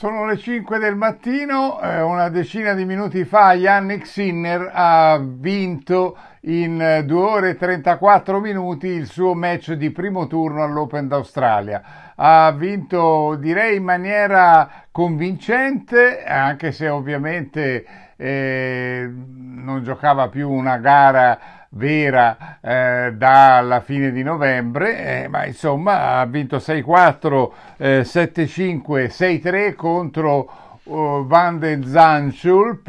Sono le 5 del mattino, eh, una decina di minuti fa Yannick Sinner ha vinto in 2 eh, ore e 34 minuti il suo match di primo turno all'Open d'Australia. Ha vinto direi in maniera convincente, anche se ovviamente eh, non giocava più una gara vera eh, dalla fine di novembre, eh, ma insomma ha vinto 6-4, eh, 7-5, 6-3 contro oh, Van den Zandschulp,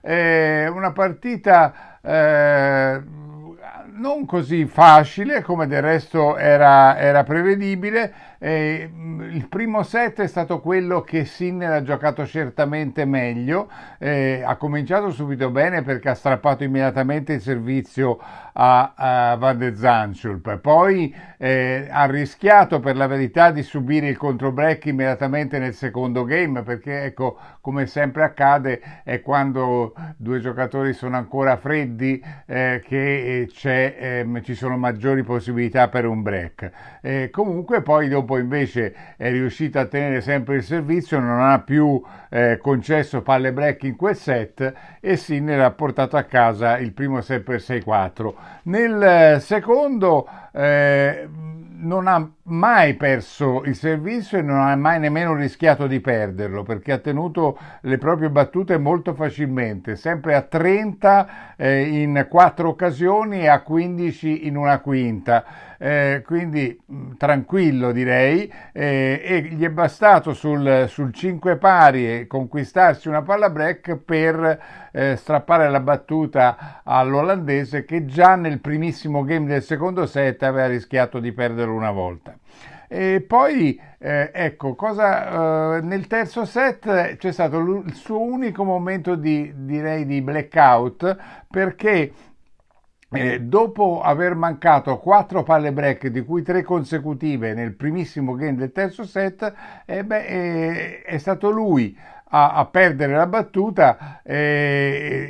eh, una partita eh, non così facile come del resto era, era prevedibile. Eh, il primo set è stato quello che Sinner ha giocato certamente meglio, eh, ha cominciato subito bene perché ha strappato immediatamente il servizio a, a Van de Zanschulp, poi eh, ha rischiato per la verità di subire il controbreak immediatamente nel secondo game perché ecco come sempre accade è quando due giocatori sono ancora freddi eh, che eh, c'è eh, ehm, ci sono maggiori possibilità per un break. Eh, comunque poi dopo invece è riuscito a tenere sempre il servizio, non ha più eh, concesso palle break in quel set e Sinner ha portato a casa il primo 6 per 6 4. Nel eh, secondo... Eh, non ha mai perso il servizio e non ha mai nemmeno rischiato di perderlo perché ha tenuto le proprie battute molto facilmente, sempre a 30 eh, in quattro occasioni e a 15 in una quinta eh, quindi mh, mm, tranquillo direi, eh, e gli è bastato sul, sul 5 pari conquistarsi una palla break per eh, strappare la battuta all'olandese che già nel primissimo game del secondo set aveva rischiato di perdere una volta. E poi eh, ecco, cosa, eh, nel terzo set c'è stato il suo unico momento di, direi, di blackout perché eh, dopo aver mancato 4 palle break, di cui 3 consecutive nel primissimo game del terzo set, eh beh, eh, è stato lui a, a perdere la battuta eh,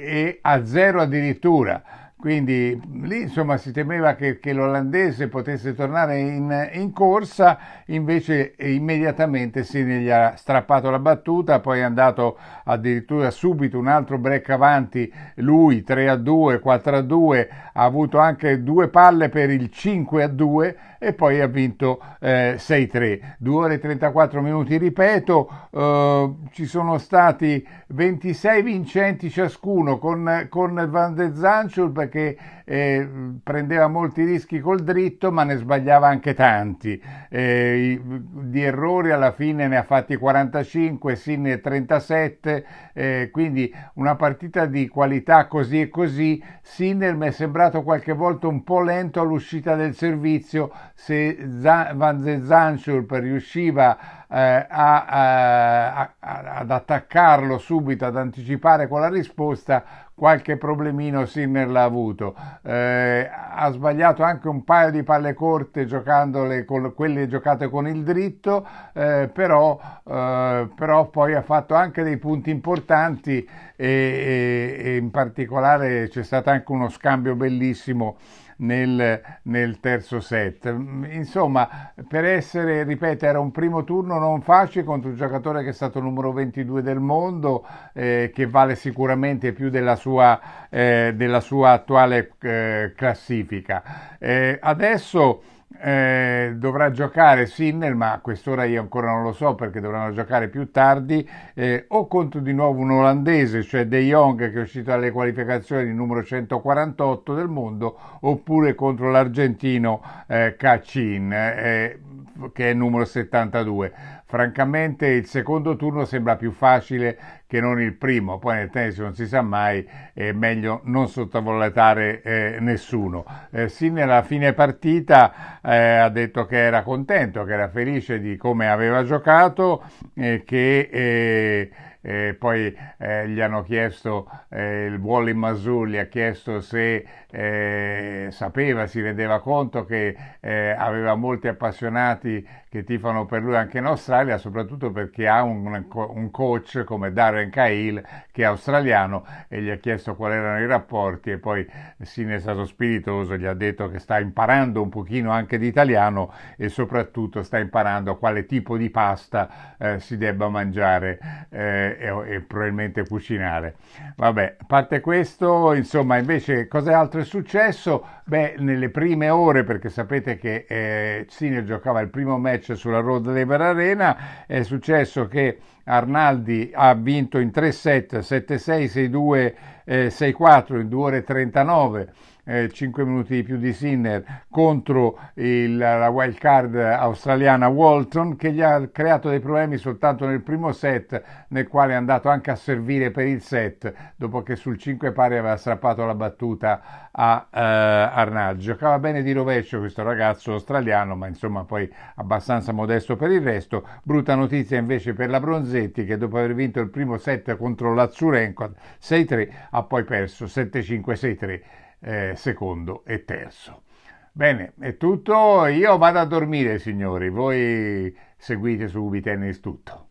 e a zero addirittura. Quindi lì insomma si temeva che, che l'olandese potesse tornare in, in, corsa, invece immediatamente Sini gli ha strappato la battuta, poi è andato addirittura subito un altro break avanti, lui 3 a 2, 4 a 2, ha avuto anche due palle per il 5 a 2 e poi ha vinto eh, 6 3. 2 ore e 34 minuti, ripeto, eh, ci sono stati 26 vincenti ciascuno con, con Van de Zanschul che eh, prendeva molti rischi col dritto ma ne sbagliava anche tanti. Eh, di errori alla fine ne ha fatti 45, Sinne 37, eh, quindi una partita di qualità così e così. Sinner mi è sembrato qualche volta un po' lento all'uscita del servizio, se Van Zanschulp riusciva eh, a, a, a, ad attaccarlo subito, ad anticipare con la risposta, qualche problemino Sinner l'ha avuto, eh, ha sbagliato anche un paio di palle corte giocandole con quelle giocate con il dritto, eh, però, eh, però, poi ha fatto anche dei punti importanti e, e, e in particolare c'è stato anche uno scambio bellissimo nel, nel terzo set. Insomma, per essere, ripeto, era un primo turno non facile contro un giocatore che è stato numero 22 del mondo, eh, che vale sicuramente più della sua, eh, della sua attuale eh, classifica. Eh, adesso eh, dovrà giocare Sinner, ma a quest'ora io ancora non lo so perché dovranno giocare più tardi, eh, o contro di nuovo un olandese, cioè De Jong che è uscito dalle qualificazioni numero 148 del mondo, oppure contro l'argentino eh, Cacin eh, che è numero 72. Francamente il secondo turno sembra più facile che non il primo, poi nel tennis non si sa mai, è meglio non sottovalutare eh, nessuno. Eh, sì, nella fine partita eh, ha detto che era contento, che era felice di come aveva giocato, eh, che eh, eh, poi eh, gli hanno chiesto, eh, il Wally Masur gli ha chiesto se eh, sapeva, si rendeva conto che eh, aveva molti appassionati che tifano per lui anche in Australia, soprattutto perché ha un, un coach come Darren Cahill che è australiano e gli ha chiesto quali erano i rapporti e poi Sin è stato spiritoso, gli ha detto che sta imparando un pochino anche di italiano e soprattutto sta imparando quale tipo di pasta eh, si debba mangiare e, e, probabilmente cucinare. Vabbè, a parte questo, insomma, invece cosa altro è successo? Beh, nelle prime ore, perché sapete che eh, Sinner giocava il primo match sulla Road Lever Arena, è successo che Arnaldi ha vinto in 3 set 7-6, 6-2, eh, 6-4 in 2 ore 39. 5 eh, minuti di più di Sinner contro il, la wild card australiana Walton che gli ha creato dei problemi soltanto nel primo set nel quale è andato anche a servire per il set dopo che sul 5 pari aveva strappato la battuta a eh, Arnaldi giocava bene di rovescio questo ragazzo australiano ma insomma poi abbastanza modesto per il resto brutta notizia invece per la bronzetta Donizetti che dopo aver vinto il primo set contro l'Azzurenco 6-3 ha poi perso 7-5, 6-3 eh, secondo e terzo. Bene, è tutto. Io vado a dormire, signori. Voi seguite su Ubitennis tutto.